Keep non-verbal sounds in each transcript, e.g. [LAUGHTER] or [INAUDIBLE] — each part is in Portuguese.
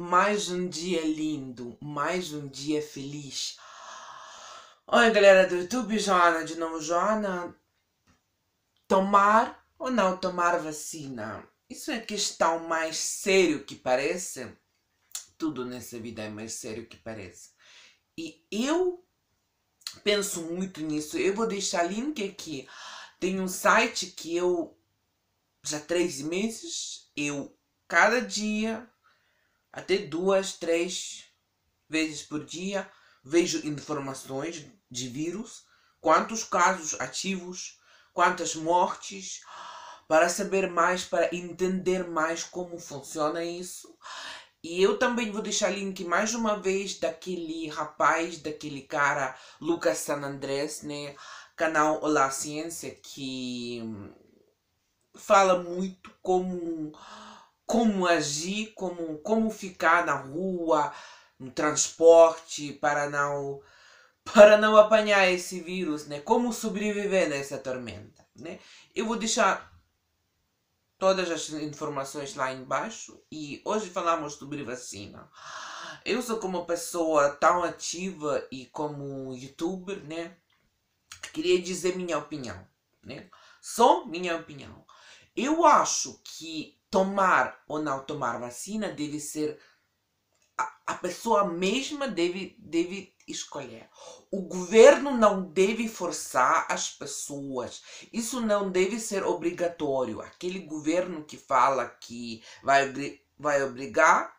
mais um dia lindo, mais um dia feliz. Oi, galera do YouTube, Joana de novo, Joana. Tomar ou não tomar vacina? Isso é questão mais sério que parece. Tudo nessa vida é mais sério que parece. E eu penso muito nisso. Eu vou deixar link aqui. Tem um site que eu já três meses eu cada dia até duas, três vezes por dia vejo informações de vírus, quantos casos ativos, quantas mortes, para saber mais, para entender mais como funciona isso. E eu também vou deixar link mais uma vez daquele rapaz, daquele cara, Lucas San Andrés, né? Canal Olá Ciência, que fala muito como como agir, como, como ficar na rua, no transporte, para não, [LAUGHS] para não apanhar esse vírus, né? Como sobreviver nessa tormenta, né? Eu vou deixar todas as informações lá embaixo e hoje falamos sobre vacina. Eu sou como pessoa tão ativa e como youtuber, né? Queria dizer minha opinião, né? Só minha opinião. Eu acho que tomar ou não tomar vacina deve ser a, a pessoa mesma deve deve escolher. O governo não deve forçar as pessoas. Isso não deve ser obrigatório. Aquele governo que fala que vai vai obrigar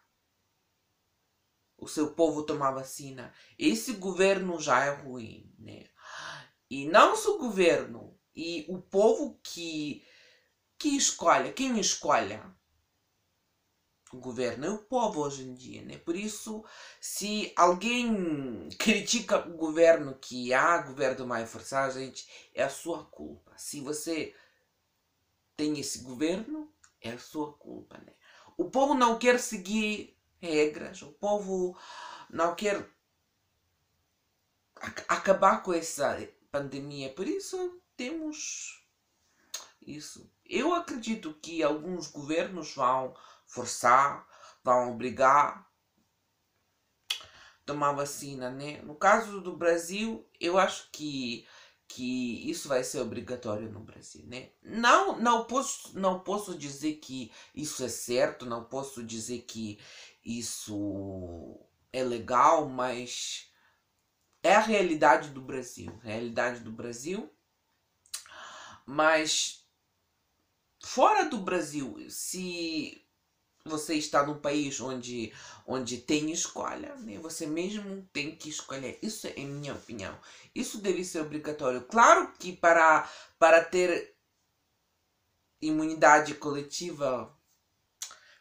o seu povo tomar vacina. Esse governo já é ruim, né? E não só o governo, e o povo que que escolha? Quem escolha? O governo é o povo hoje em dia, né? Por isso, se alguém [LAUGHS] critica o governo que há governo mais forçado, gente, é a sua culpa. Se você tem esse governo, é a sua culpa, né? O povo não quer seguir regras, o povo não quer acabar com essa pandemia. Por isso, temos isso. Eu acredito que alguns governos vão forçar, vão obrigar a tomar vacina, né? No caso do Brasil, eu acho que que isso vai ser obrigatório no Brasil, né? Não, não posso, não posso dizer que isso é certo, não posso dizer que isso é legal, mas é a realidade do Brasil, realidade do Brasil. Mas fora do Brasil, se você está num país onde, onde tem escolha, né? você mesmo tem que escolher. Isso é minha opinião. Isso deve ser obrigatório. Claro que para, para ter imunidade coletiva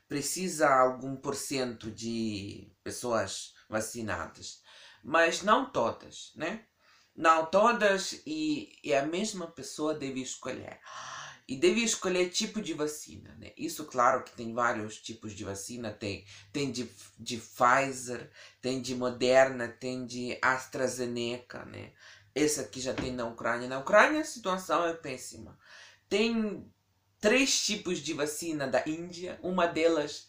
precisa algum porcento de pessoas vacinadas, mas não todas, né? Não todas e, e a mesma pessoa deve escolher. E deve escolher tipo de vacina. Né? Isso, claro, que tem vários tipos de vacina. Tem, tem de, de Pfizer, tem de Moderna, tem de AstraZeneca. Né? Esse aqui já tem na Ucrânia. Na Ucrânia a situação é péssima. Tem três tipos de vacina da Índia. Uma delas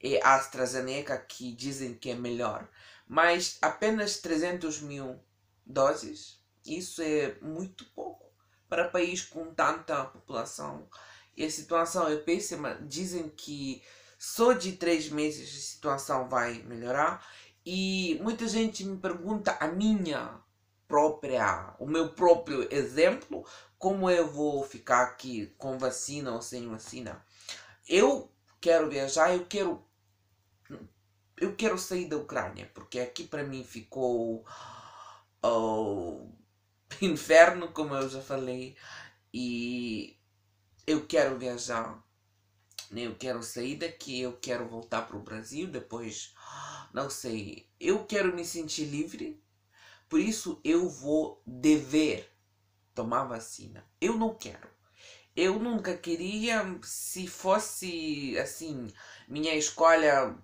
é AstraZeneca, que dizem que é melhor. Mas apenas 300 mil doses. Isso é muito pouco para país com tanta população. E a situação é péssima. Dizem que só de três meses a situação vai melhorar. E muita gente me pergunta a minha própria, o meu próprio exemplo, como eu vou ficar aqui com vacina ou sem vacina. Eu quero viajar, eu quero eu quero sair da Ucrânia, porque aqui para mim ficou oh, inferno como eu já falei, e eu quero viajar, né? eu quero sair daqui, eu quero voltar para o Brasil depois, não sei, eu quero me sentir livre, por isso eu vou dever tomar vacina. Eu não quero. Eu nunca queria, se fosse assim, minha escolha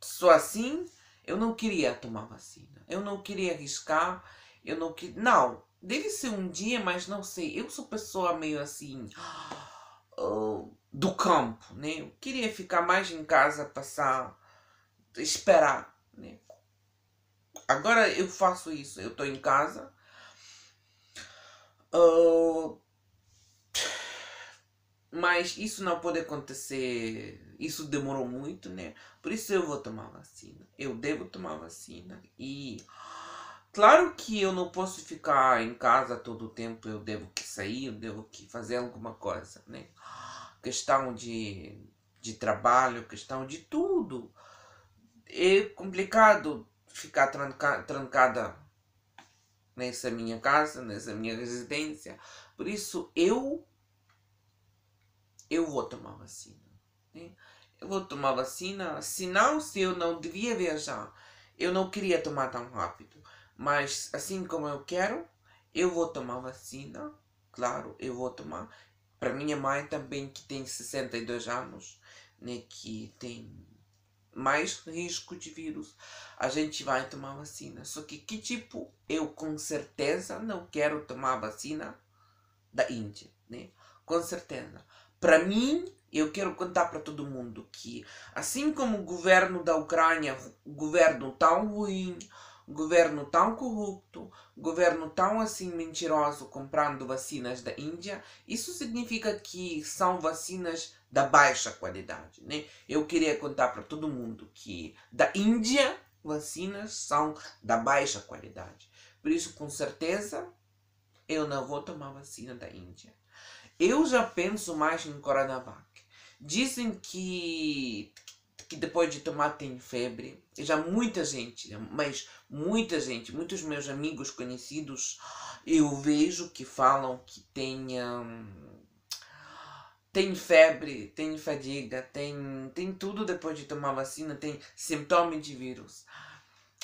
só assim, eu não queria tomar vacina. Eu não queria arriscar eu não que. Não, deve ser um dia, mas não sei. Eu sou pessoa meio assim. Ah, do campo, né? Eu queria ficar mais em casa, passar. esperar, né? Agora eu faço isso. Eu tô em casa. Uh, mas isso não pode acontecer. Isso demorou muito, né? Por isso eu vou tomar vacina. Eu devo tomar vacina. E. Claro que eu não posso ficar em casa todo o tempo, eu devo que sair, eu devo que fazer alguma coisa, né? Questão de, de trabalho, questão de tudo. É complicado ficar tranca, trancada nessa minha casa, nessa minha residência. Por isso eu eu vou tomar vacina. Né? Eu vou tomar vacina, senão se eu não devia viajar, eu não queria tomar tão rápido mas assim como eu quero, eu vou tomar vacina, claro, eu vou tomar. Para minha mãe também, que tem 62 anos, né, que tem mais risco de vírus, a gente vai tomar vacina. Só que que tipo? Eu com certeza não quero tomar vacina da Índia, né? Com certeza. Para mim, eu quero contar para todo mundo que assim como o governo da Ucrânia, o governo tão ruim, Governo tão corrupto, governo tão assim mentiroso comprando vacinas da Índia, isso significa que são vacinas da baixa qualidade, né? Eu queria contar para todo mundo que da Índia vacinas são da baixa qualidade. Por isso, com certeza, eu não vou tomar vacina da Índia. Eu já penso mais em Coronavac. Dizem que que depois de tomar tem febre. E já muita gente, mas muita gente, muitos meus amigos conhecidos, eu vejo que falam que tem, tem febre, tem fadiga, tem, tem tudo depois de tomar vacina, tem sintoma de vírus.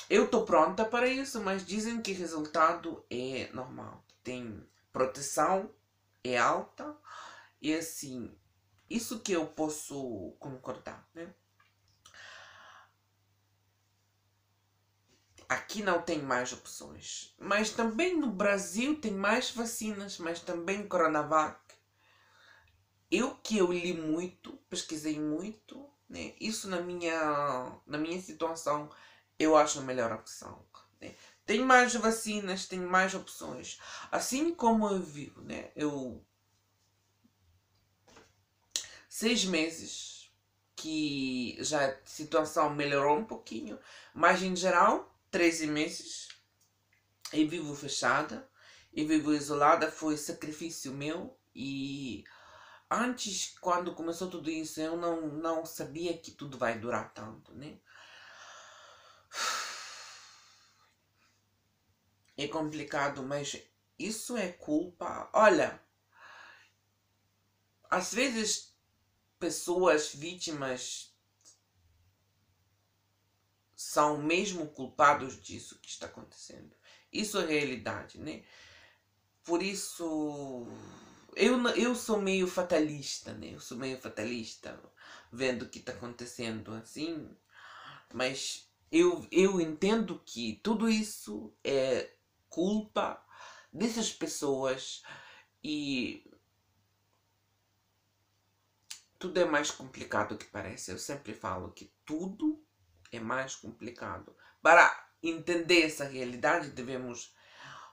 Eu tô pronta para isso, mas dizem que o resultado é normal. Tem proteção, é alta, e assim, isso que eu posso concordar, né? aqui não tem mais opções. Mas também no Brasil tem mais vacinas, mas também Coronavac. Eu que eu li muito, pesquisei muito, né? isso na minha, na minha situação eu acho a melhor opção. Né? Tem mais vacinas, tem mais opções. Assim como eu vivo, né? Eu. Seis meses que já a situação melhorou um pouquinho, mas em geral 13 meses e vivo fechada e vivo isolada foi sacrifício meu e antes quando começou tudo isso eu não não sabia que tudo vai durar tanto né é complicado mas isso é culpa olha às vezes pessoas vítimas são mesmo culpados disso que está acontecendo. Isso é realidade, né? Por isso eu, eu sou meio fatalista, né? Eu sou meio fatalista vendo o que está acontecendo assim, mas eu, eu entendo que tudo isso é culpa dessas pessoas e tudo é mais complicado do que parece. Eu sempre falo que tudo é mais complicado. Para entender essa realidade, devemos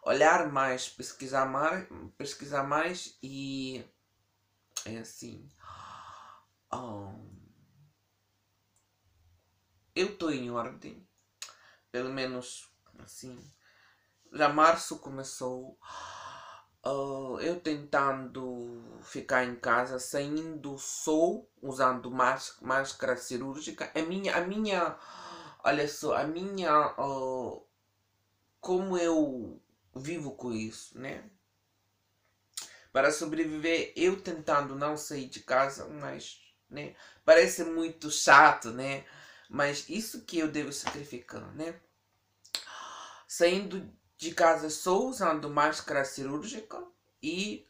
olhar mais, pesquisar mais, pesquisar mais e é assim. Um, eu estou em ordem, pelo menos assim. Já março começou. Uh, eu tentando ficar em casa, saindo sou, usando máscara cirúrgica, a minha, a minha, olha só, a minha, uh, como eu vivo com isso, né? Para sobreviver, eu tentando não sair de casa, mas, né? Parece muito chato, né? Mas isso que eu devo sacrificar, né? Saindo de casa sou usando máscara cirúrgica e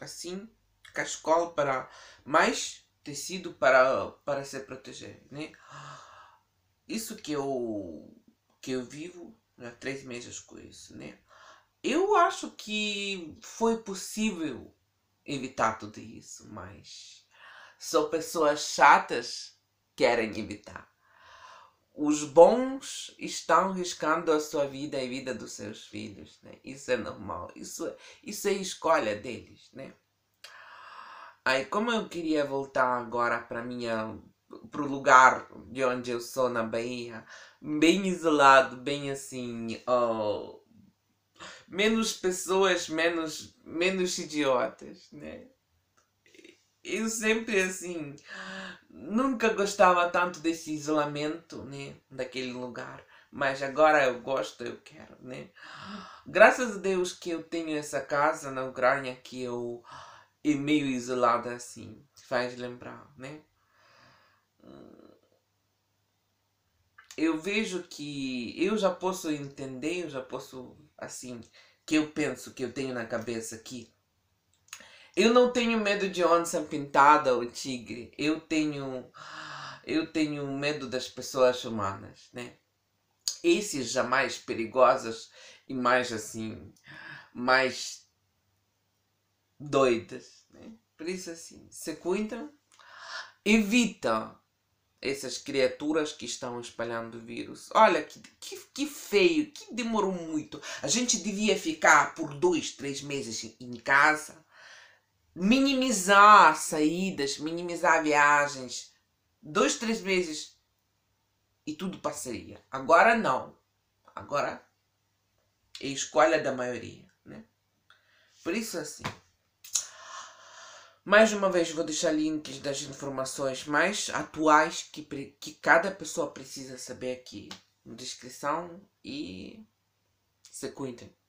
assim cascola para mais tecido para para se proteger, né? Isso que eu que eu vivo né, há três meses com isso, né? Eu acho que foi possível evitar tudo isso, mas são pessoas chatas que querem evitar os bons estão riscando a sua vida e a vida dos seus filhos. Né? Isso é normal. Isso, é, isso é escolha deles. Né? Aí, como eu queria voltar agora para minha o lugar de onde eu sou na Bahia, bem isolado, bem assim, oh, menos pessoas, menos menos idiotas, né? eu sempre assim nunca gostava tanto desse isolamento né daquele lugar mas agora eu gosto eu quero né graças a Deus que eu tenho essa casa na Ucrânia que eu é meio isolada assim faz lembrar né eu vejo que eu já posso entender eu já posso assim que eu penso que eu tenho na cabeça aqui eu não tenho medo de onça pintada ou tigre. Eu tenho eu tenho medo das pessoas humanas, né? Esses jamais perigosas e mais assim, mais doidas, né? Por isso assim, se cuidam, evita essas criaturas que estão espalhando o vírus. Olha que, que, que, feio, que demorou muito. A gente devia ficar por dois, três meses em casa minimizar saídas, minimizar viagens. Dois, três meses e tudo passaria. Agora não. Agora é escolha da maioria, né? Por isso assim. Mais uma vez vou deixar links das informações mais atuais que, que cada pessoa precisa saber aqui na descrição e se cuidem.